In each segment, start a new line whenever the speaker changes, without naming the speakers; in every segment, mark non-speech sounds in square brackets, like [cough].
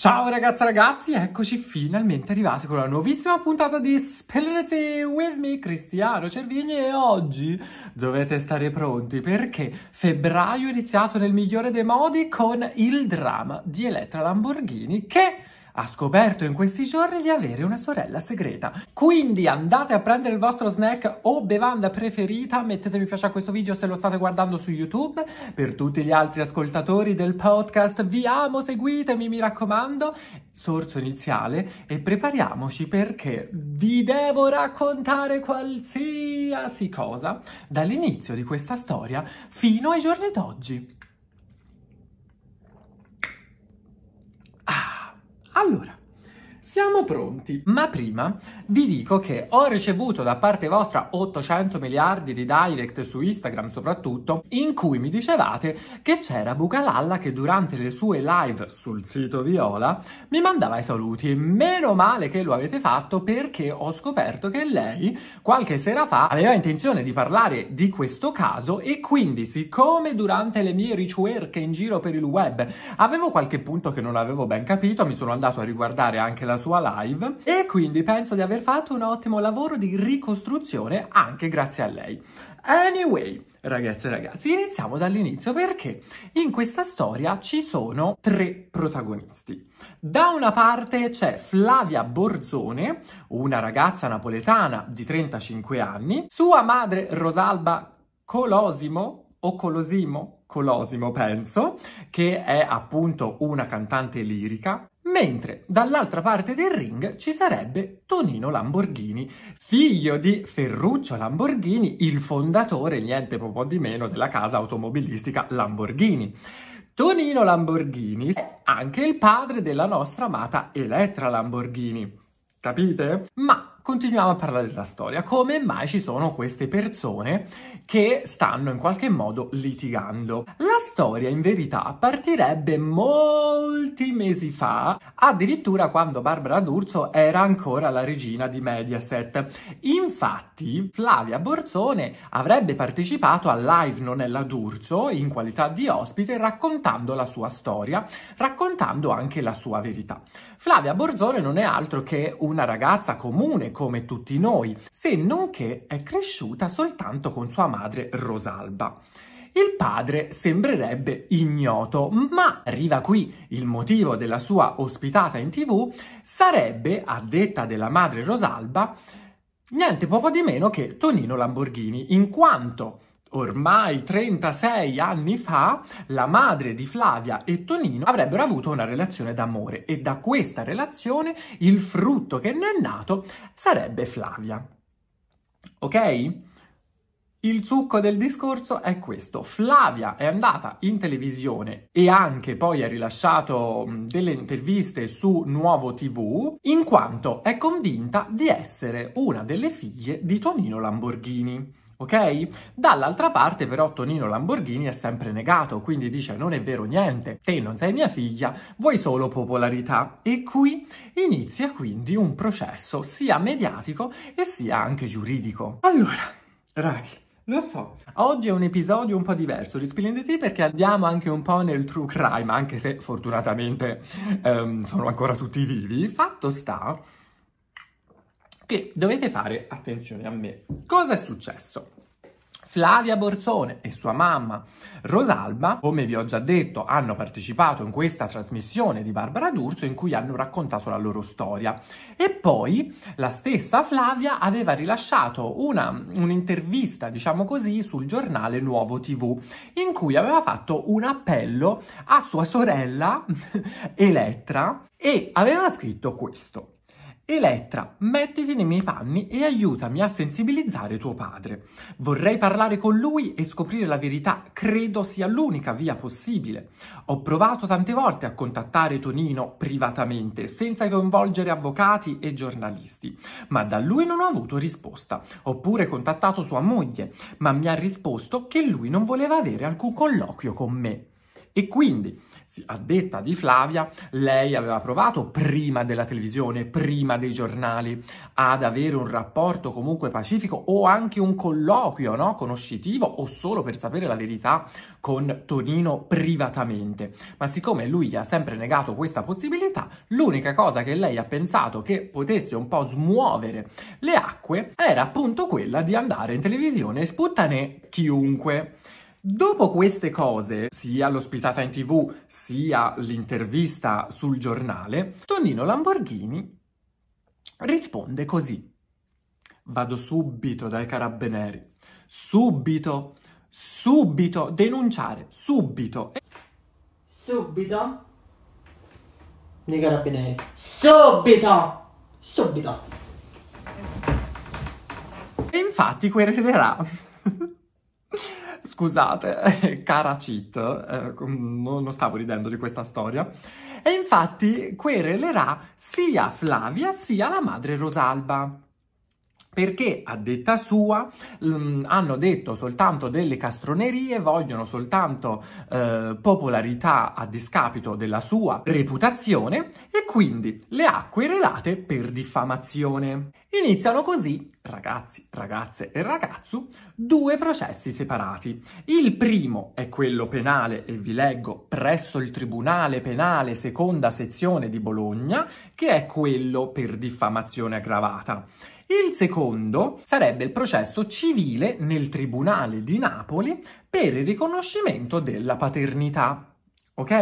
Ciao ragazze e ragazzi, eccoci finalmente arrivati con la nuovissima puntata di Spellinity with me, Cristiano Cervini e oggi dovete stare pronti perché febbraio è iniziato nel migliore dei modi con il dramma di Elettra Lamborghini che ha scoperto in questi giorni di avere una sorella segreta. Quindi andate a prendere il vostro snack o bevanda preferita, mettete mi piace a questo video se lo state guardando su YouTube. Per tutti gli altri ascoltatori del podcast, vi amo, seguitemi, mi raccomando. Sorso iniziale e prepariamoci perché vi devo raccontare qualsiasi cosa dall'inizio di questa storia fino ai giorni d'oggi. Allora, siamo pronti. Ma prima vi dico che ho ricevuto da parte vostra 800 miliardi di direct su Instagram soprattutto, in cui mi dicevate che c'era Bucalalla che durante le sue live sul sito Viola mi mandava i saluti. Meno male che lo avete fatto perché ho scoperto che lei qualche sera fa aveva intenzione di parlare di questo caso e quindi siccome durante le mie ricerche in giro per il web avevo qualche punto che non avevo ben capito, mi sono andato a riguardare anche la sua live e quindi penso di aver fatto un ottimo lavoro di ricostruzione anche grazie a lei. Anyway, ragazze e ragazzi, iniziamo dall'inizio perché in questa storia ci sono tre protagonisti. Da una parte c'è Flavia Borzone, una ragazza napoletana di 35 anni, sua madre Rosalba Colosimo o Colosimo, Colosimo penso, che è appunto una cantante lirica Mentre dall'altra parte del ring ci sarebbe Tonino Lamborghini, figlio di Ferruccio Lamborghini, il fondatore, niente po' di meno, della casa automobilistica Lamborghini. Tonino Lamborghini è anche il padre della nostra amata Elettra Lamborghini. Capite? Ma continuiamo a parlare della storia. Come mai ci sono queste persone che stanno in qualche modo litigando? La storia in verità partirebbe molti mesi fa, addirittura quando Barbara D'Urso era ancora la regina di Mediaset. Infatti Flavia Borzone avrebbe partecipato a Live Nonella D'Urso in qualità di ospite raccontando la sua storia, raccontando anche la sua verità. Flavia Borzone non è altro che una ragazza comune, come tutti noi, se non che è cresciuta soltanto con sua madre Rosalba. Il padre sembrerebbe ignoto, ma arriva qui il motivo della sua ospitata in tv, sarebbe, a detta della madre Rosalba, niente poco di meno che Tonino Lamborghini, in quanto Ormai 36 anni fa la madre di Flavia e Tonino avrebbero avuto una relazione d'amore e da questa relazione il frutto che ne è nato sarebbe Flavia. Ok? Il succo del discorso è questo. Flavia è andata in televisione e anche poi ha rilasciato delle interviste su Nuovo TV in quanto è convinta di essere una delle figlie di Tonino Lamborghini ok? Dall'altra parte però Tonino Lamborghini è sempre negato, quindi dice non è vero niente, te non sei mia figlia, vuoi solo popolarità. E qui inizia quindi un processo sia mediatico e sia anche giuridico. Allora, ragazzi, lo so. Oggi è un episodio un po' diverso di Splendid Tea perché andiamo anche un po' nel true crime, anche se fortunatamente ehm, sono ancora tutti vivi. Fatto sta che dovete fare attenzione a me. Cosa è successo? Flavia Borzone e sua mamma Rosalba, come vi ho già detto, hanno partecipato in questa trasmissione di Barbara D'Urso in cui hanno raccontato la loro storia. E poi la stessa Flavia aveva rilasciato una, un'intervista, diciamo così, sul giornale Nuovo TV, in cui aveva fatto un appello a sua sorella [laughs] Elettra e aveva scritto questo. Elettra, mettiti nei miei panni e aiutami a sensibilizzare tuo padre. Vorrei parlare con lui e scoprire la verità, credo sia l'unica via possibile. Ho provato tante volte a contattare Tonino privatamente, senza coinvolgere avvocati e giornalisti, ma da lui non ho avuto risposta. Ho pure contattato sua moglie, ma mi ha risposto che lui non voleva avere alcun colloquio con me. E quindi sì, a detta di Flavia, lei aveva provato prima della televisione, prima dei giornali, ad avere un rapporto comunque pacifico o anche un colloquio no? conoscitivo o solo per sapere la verità con Tonino privatamente. Ma siccome lui gli ha sempre negato questa possibilità, l'unica cosa che lei ha pensato che potesse un po' smuovere le acque era appunto quella di andare in televisione e sputtane chiunque. Dopo queste cose, sia l'ospitata in tv, sia l'intervista sul giornale, Tonino Lamborghini risponde così. Vado subito dai carabinieri. Subito, subito, denunciare, subito. Subito? Nei carabinieri. Subito! Subito! E infatti querelerà Scusate, [laughs] cara cheat, eh, non, non stavo ridendo di questa storia. E infatti querelerà sia Flavia sia la madre Rosalba perché a detta sua hanno detto soltanto delle castronerie, vogliono soltanto eh, popolarità a discapito della sua reputazione e quindi le ha querelate per diffamazione. Iniziano così, ragazzi, ragazze e ragazzu, due processi separati. Il primo è quello penale, e vi leggo, presso il Tribunale Penale Seconda Sezione di Bologna, che è quello per diffamazione aggravata il secondo sarebbe il processo civile nel Tribunale di Napoli per il riconoscimento della paternità. Ok?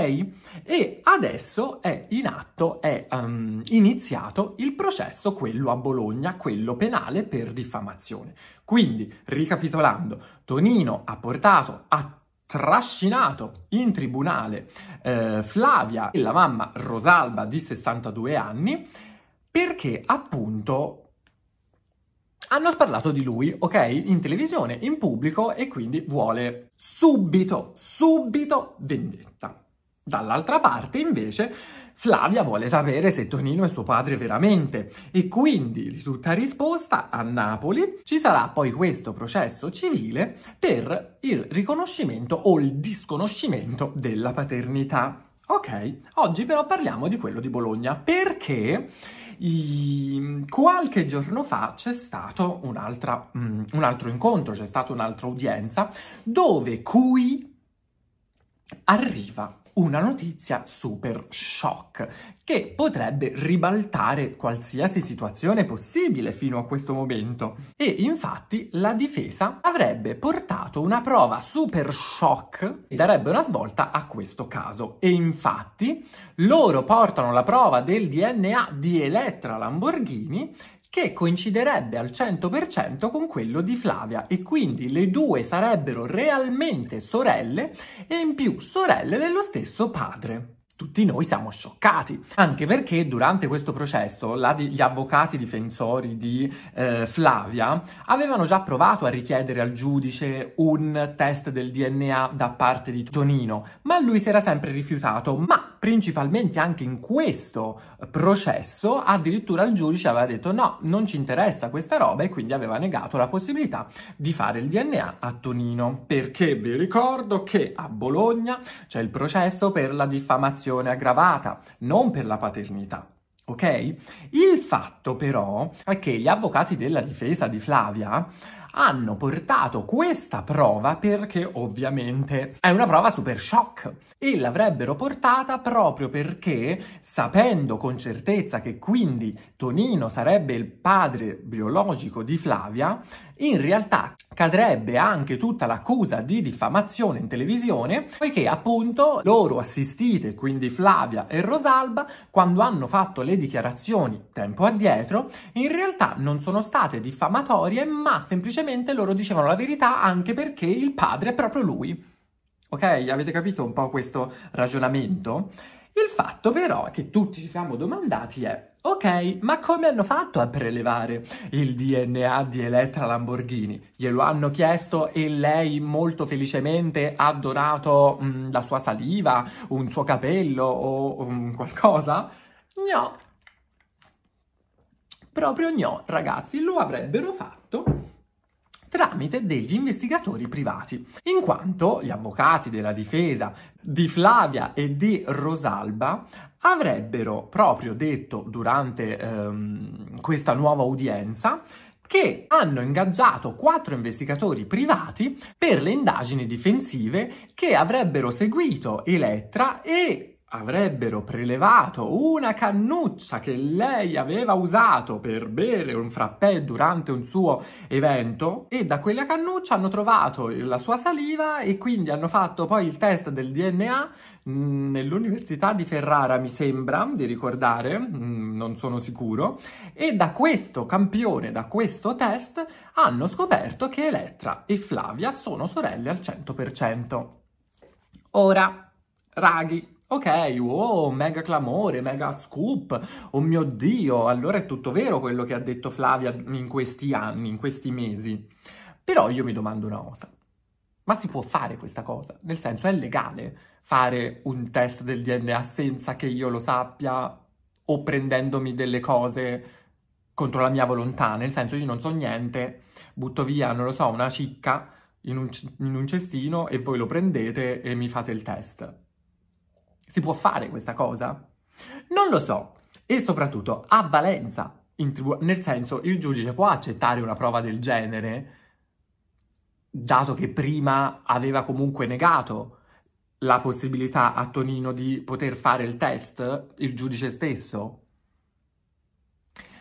E adesso è in atto, è um, iniziato il processo, quello a Bologna, quello penale per diffamazione. Quindi, ricapitolando, Tonino ha portato ha trascinato in tribunale eh, Flavia e la mamma Rosalba di 62 anni perché appunto hanno sparlato di lui, ok? In televisione, in pubblico e quindi vuole subito, subito vendetta. Dall'altra parte, invece, Flavia vuole sapere se Tonino è suo padre veramente e quindi, di tutta risposta, a Napoli ci sarà poi questo processo civile per il riconoscimento o il disconoscimento della paternità. Ok, oggi però parliamo di quello di Bologna perché i, qualche giorno fa c'è stato un, altra, mm, un altro incontro, c'è stata un'altra udienza dove cui arriva una notizia super shock che potrebbe ribaltare qualsiasi situazione possibile fino a questo momento. E infatti la difesa avrebbe portato una prova super shock che darebbe una svolta a questo caso. E infatti loro portano la prova del DNA di Elettra Lamborghini che coinciderebbe al 100% con quello di Flavia e quindi le due sarebbero realmente sorelle e in più sorelle dello stesso padre. Tutti noi siamo scioccati, anche perché durante questo processo la, gli avvocati difensori di eh, Flavia avevano già provato a richiedere al giudice un test del DNA da parte di Tonino, ma lui si era sempre rifiutato. Ma principalmente anche in questo processo addirittura il giudice aveva detto no, non ci interessa questa roba e quindi aveva negato la possibilità di fare il DNA a Tonino, perché vi ricordo che a Bologna c'è il processo per la diffamazione aggravata, non per la paternità. Ok? Il fatto però è che gli avvocati della difesa di Flavia hanno portato questa prova perché ovviamente è una prova super shock e l'avrebbero portata proprio perché sapendo con certezza che quindi Tonino sarebbe il padre biologico di Flavia, in realtà cadrebbe anche tutta l'accusa di diffamazione in televisione poiché appunto loro assistite, quindi Flavia e Rosalba, quando hanno fatto le dichiarazioni tempo addietro, in realtà non sono state diffamatorie ma semplicemente semplicemente loro dicevano la verità anche perché il padre è proprio lui. Ok? Avete capito un po' questo ragionamento? Il fatto però che tutti ci siamo domandati è Ok, ma come hanno fatto a prelevare il DNA di Elettra Lamborghini? Glielo hanno chiesto e lei molto felicemente ha donato mh, mm, la sua saliva, un suo capello o um, qualcosa? No. Proprio no, ragazzi, lo avrebbero fatto tramite degli investigatori privati, in quanto gli avvocati della difesa di Flavia e di Rosalba avrebbero proprio detto durante ehm, questa nuova udienza che hanno ingaggiato quattro investigatori privati per le indagini difensive che avrebbero seguito Elettra e avrebbero prelevato una cannuccia che lei aveva usato per bere un frappè durante un suo evento e da quella cannuccia hanno trovato la sua saliva e quindi hanno fatto poi il test del DNA mm, nell'Università di Ferrara, mi sembra di ricordare, mm, non sono sicuro, e da questo campione, da questo test, hanno scoperto che Elettra e Flavia sono sorelle al 100%. Ora, raghi, Ok, wow, mega clamore, mega scoop, oh mio Dio, allora è tutto vero quello che ha detto Flavia in questi anni, in questi mesi. Però io mi domando una cosa, ma si può fare questa cosa? Nel senso, è legale fare un test del DNA senza che io lo sappia o prendendomi delle cose contro la mia volontà? Nel senso, io non so niente, butto via, non lo so, una cicca in un, in un cestino e voi lo prendete e mi fate il test. Si può fare questa cosa? Non lo so. E soprattutto ha valenza in tribunale. Nel senso, il giudice può accettare una prova del genere, dato che prima aveva comunque negato la possibilità a Tonino di poter fare il test, il giudice stesso?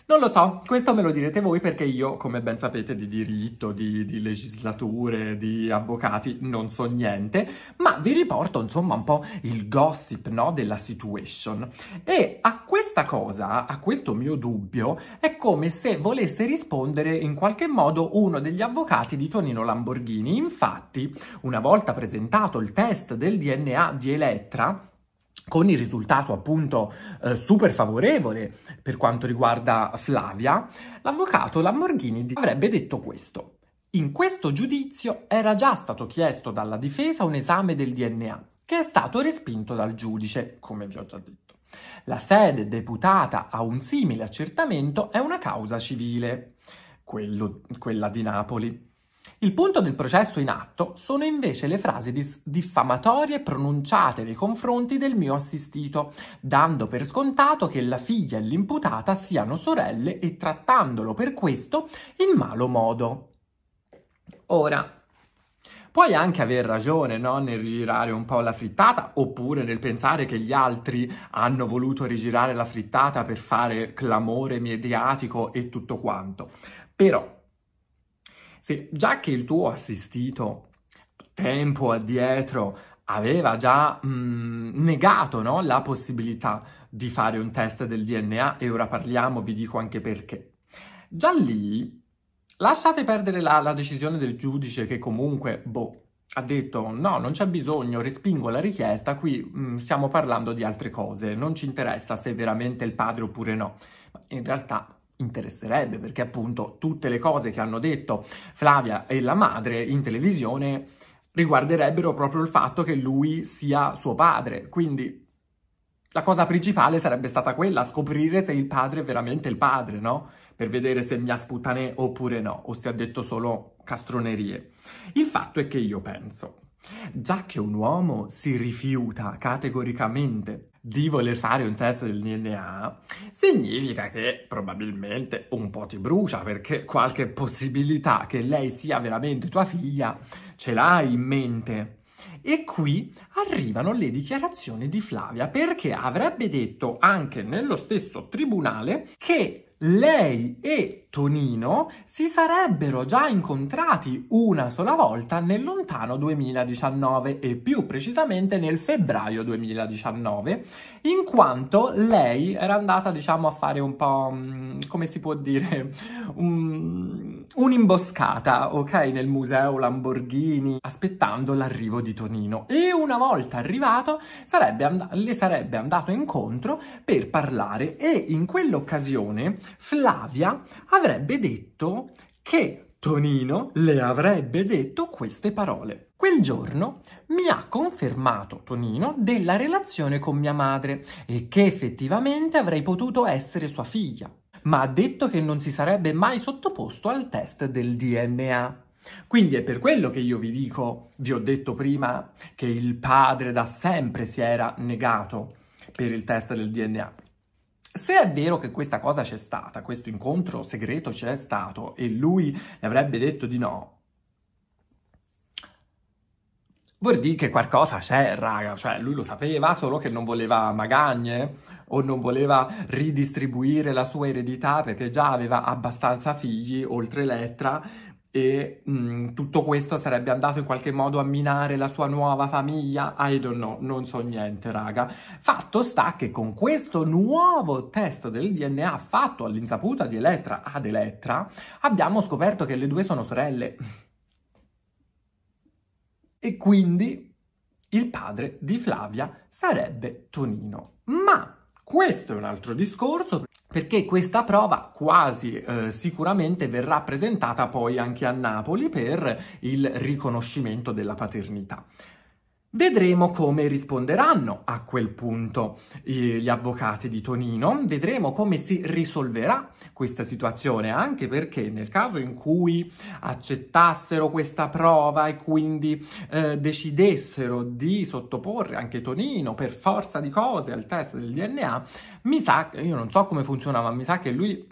Non lo so, questo me lo direte voi perché io, come ben sapete, di diritto, di, di legislature, di avvocati non so niente, ma vi riporto insomma un po' il gossip, no, della situation. E a questa cosa, a questo mio dubbio, è come se volesse rispondere in qualche modo uno degli avvocati di Tonino Lamborghini. Infatti, una volta presentato il test del DNA di Elettra, con il risultato appunto eh, super favorevole per quanto riguarda Flavia, l'avvocato Lamborghini avrebbe detto questo. In questo giudizio era già stato chiesto dalla difesa un esame del DNA, che è stato respinto dal giudice, come vi ho già detto. La sede deputata a un simile accertamento è una causa civile, quello, quella di Napoli. Il punto del processo in atto sono invece le frasi dis- diffamatorie pronunciate nei confronti del mio assistito, dando per scontato che la figlia e l'imputata siano sorelle e trattandolo per questo in malo modo. Ora, Puoi anche aver ragione no? nel rigirare un po' la frittata oppure nel pensare che gli altri hanno voluto rigirare la frittata per fare clamore mediatico e tutto quanto. Però se già che il tuo assistito tempo addietro aveva già mh, mm, negato no, la possibilità di fare un test del DNA e ora parliamo, vi dico anche perché. Già lì lasciate perdere la, la decisione del giudice che comunque, boh, ha detto no, non c'è bisogno, respingo la richiesta, qui mh, mm, stiamo parlando di altre cose, non ci interessa se è veramente il padre oppure no. Ma in realtà interesserebbe perché appunto tutte le cose che hanno detto Flavia e la madre in televisione riguarderebbero proprio il fatto che lui sia suo padre, quindi la cosa principale sarebbe stata quella, scoprire se il padre è veramente il padre, no? Per vedere se mi ha sputane oppure no, o se ha detto solo castronerie. Il fatto è che io penso, già che un uomo si rifiuta categoricamente di voler fare un test del DNA significa che probabilmente un po' ti brucia perché qualche possibilità che lei sia veramente tua figlia ce l'hai in mente. E qui arrivano le dichiarazioni di Flavia perché avrebbe detto anche nello stesso tribunale che lei e Tonino si sarebbero già incontrati una sola volta nel lontano 2019 e più precisamente nel febbraio 2019, in quanto lei era andata, diciamo, a fare un po', mm, come si può dire, [laughs] un un'imboscata, ok, nel museo Lamborghini, aspettando l'arrivo di Tonino. E una volta arrivato sarebbe le sarebbe andato incontro per parlare e in quell'occasione Flavia avrebbe detto che Tonino le avrebbe detto queste parole. Quel giorno mi ha confermato Tonino della relazione con mia madre e che effettivamente avrei potuto essere sua figlia ma ha detto che non si sarebbe mai sottoposto al test del DNA. Quindi è per quello che io vi dico, vi ho detto prima, che il padre da sempre si era negato per il test del DNA. Se è vero che questa cosa c'è stata, questo incontro segreto c'è stato e lui le avrebbe detto di no, vuol dire che qualcosa c'è, raga, cioè lui lo sapeva, solo che non voleva magagne o non voleva ridistribuire la sua eredità perché già aveva abbastanza figli, oltre Elettra, e mh, mm, tutto questo sarebbe andato in qualche modo a minare la sua nuova famiglia? I don't know, non so niente, raga. Fatto sta che con questo nuovo test del DNA fatto all'insaputa di Elettra ad Elettra, abbiamo scoperto che le due sono sorelle e quindi il padre di Flavia sarebbe Tonino. Ma questo è un altro discorso perché questa prova quasi eh, sicuramente verrà presentata poi anche a Napoli per il riconoscimento della paternità. Vedremo come risponderanno a quel punto gli avvocati di Tonino, vedremo come si risolverà questa situazione, anche perché nel caso in cui accettassero questa prova e quindi eh, decidessero di sottoporre anche Tonino per forza di cose al test del DNA, mi sa, io non so come funziona, ma mi sa che lui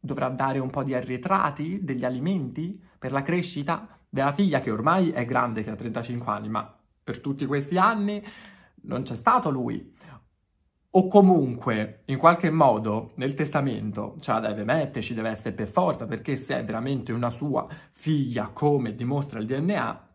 dovrà dare un po' di arretrati degli alimenti per la crescita della figlia che ormai è grande, che ha 35 anni, ma per tutti questi anni non c'è stato lui. O comunque, in qualche modo, nel testamento ce la deve mettere, ci deve essere per forza, perché se è veramente una sua figlia, come dimostra il DNA,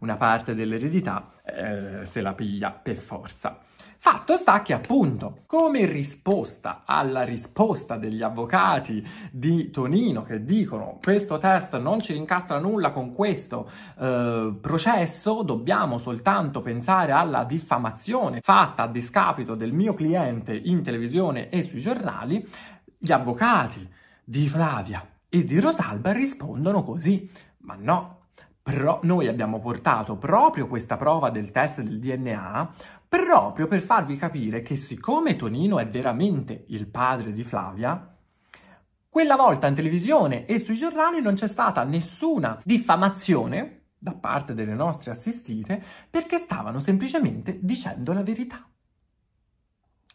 una parte dell'eredità eh, se la piglia per forza. Fatto sta che appunto, come risposta alla risposta degli avvocati di Tonino che dicono questo test non ci incastra nulla con questo eh, processo, dobbiamo soltanto pensare alla diffamazione fatta a discapito del mio cliente in televisione e sui giornali, gli avvocati di Flavia e di Rosalba rispondono così, ma no, però noi abbiamo portato proprio questa prova del test del DNA proprio per farvi capire che siccome Tonino è veramente il padre di Flavia, quella volta in televisione e sui giornali non c'è stata nessuna diffamazione da parte delle nostre assistite perché stavano semplicemente dicendo la verità.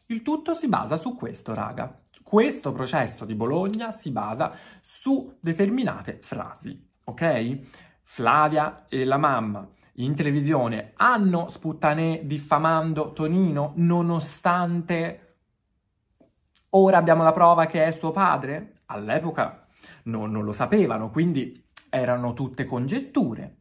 Il tutto si basa su questo, raga. Questo processo di Bologna si basa su determinate frasi, ok? Flavia e la mamma in televisione hanno sputtanè diffamando Tonino nonostante ora abbiamo la prova che è suo padre? All'epoca non, non lo sapevano, quindi erano tutte congetture.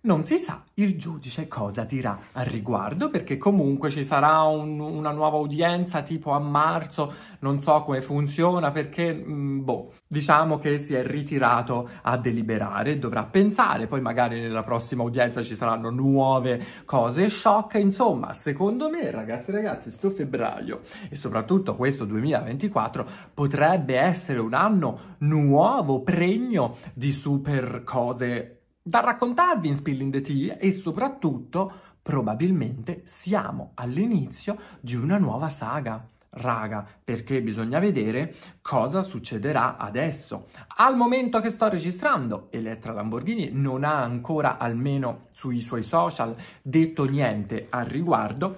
Non si sa il giudice cosa dirà al riguardo, perché comunque ci sarà un, una nuova udienza tipo a marzo, non so come funziona, perché, mh, mm, boh, diciamo che si è ritirato a deliberare, dovrà pensare, poi magari nella prossima udienza ci saranno nuove cose shock, insomma, secondo me, ragazzi e ragazzi, sto febbraio e soprattutto questo 2024 potrebbe essere un anno nuovo, pregno di super cose da raccontarvi in Spilling the Tea e soprattutto probabilmente siamo all'inizio di una nuova saga. Raga, perché bisogna vedere cosa succederà adesso. Al momento che sto registrando, Elettra Lamborghini non ha ancora, almeno sui suoi social, detto niente al riguardo.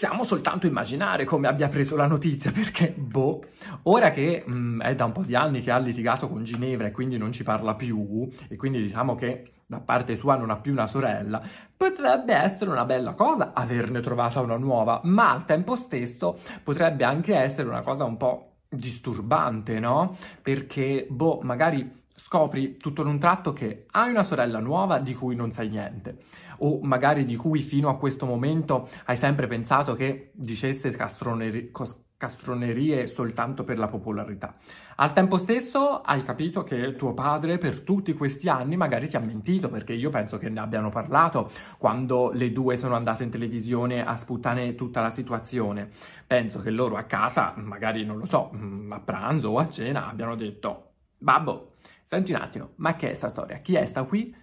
Possiamo soltanto immaginare come abbia preso la notizia, perché, boh, ora che mh, mm, è da un po' di anni che ha litigato con Ginevra e quindi non ci parla più, e quindi diciamo che da parte sua non ha più una sorella, potrebbe essere una bella cosa averne trovata una nuova, ma al tempo stesso potrebbe anche essere una cosa un po' disturbante, no? Perché, boh, magari scopri tutto in un tratto che hai una sorella nuova di cui non sai niente o magari di cui fino a questo momento hai sempre pensato che dicesse castronerie castronerie soltanto per la popolarità. Al tempo stesso hai capito che tuo padre per tutti questi anni magari ti ha mentito, perché io penso che ne abbiano parlato quando le due sono andate in televisione a sputtare tutta la situazione. Penso che loro a casa, magari non lo so, mm, a pranzo o a cena, abbiano detto «Babbo, senti un attimo, ma che è sta storia? Chi è sta qui?»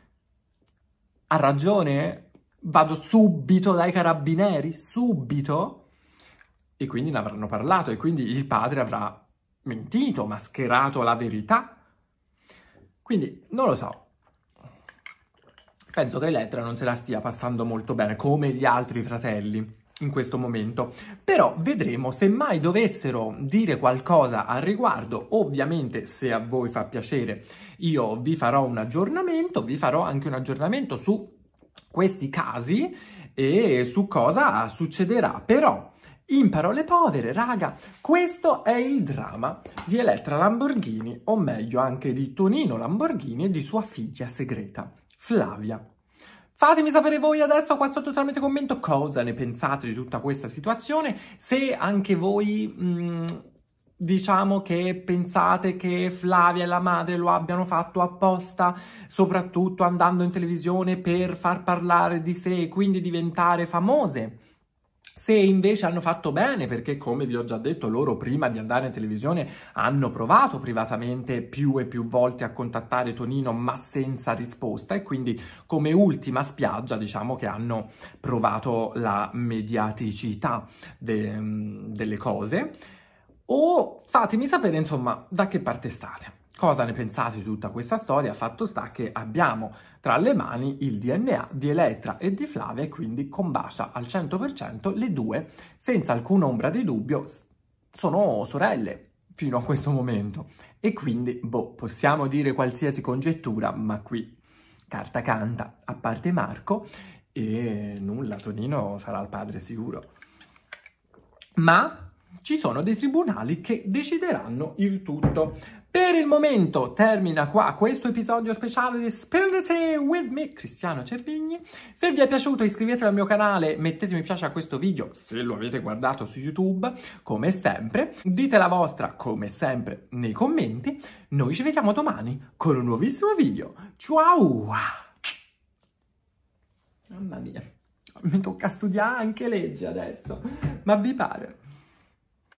ha ragione, vado subito dai carabinieri, subito. E quindi ne avranno parlato e quindi il padre avrà mentito, mascherato la verità. Quindi non lo so. Penso che Elettra non se la stia passando molto bene, come gli altri fratelli in questo momento. Però vedremo se mai dovessero dire qualcosa al riguardo, ovviamente se a voi fa piacere io vi farò un aggiornamento, vi farò anche un aggiornamento su questi casi e su cosa succederà. Però, in parole povere, raga, questo è il dramma di Elettra Lamborghini, o meglio anche di Tonino Lamborghini e di sua figlia segreta, Flavia Fatemi sapere voi adesso qua sotto tramite commento cosa ne pensate di tutta questa situazione, se anche voi... Mh, mm, diciamo che pensate che Flavia e la madre lo abbiano fatto apposta, soprattutto andando in televisione per far parlare di sé e quindi diventare famose. Se invece hanno fatto bene, perché come vi ho già detto, loro prima di andare in televisione hanno provato privatamente più e più volte a contattare Tonino, ma senza risposta, e quindi come ultima spiaggia diciamo che hanno provato la mediaticità de, delle cose. O fatemi sapere, insomma, da che parte state. Cosa ne pensate di tutta questa storia? Fatto sta che abbiamo tra le mani il DNA di Elettra e di Flavia e quindi combacia al 100% le due, senza alcuna ombra di dubbio, sono sorelle fino a questo momento. E quindi, boh, possiamo dire qualsiasi congettura, ma qui carta canta, a parte Marco, e nulla, Tonino sarà il padre sicuro. Ma ci sono dei tribunali che decideranno il tutto. Per il momento termina qua questo episodio speciale di Spendete With Me, Cristiano Cervigni. Se vi è piaciuto iscrivetevi al mio canale, mettete mi piace a questo video se lo avete guardato su YouTube, come sempre. Dite la vostra, come sempre, nei commenti. Noi ci vediamo domani con un nuovissimo video. Ciao! Mamma mia, mi tocca studiare anche legge adesso, ma vi pare?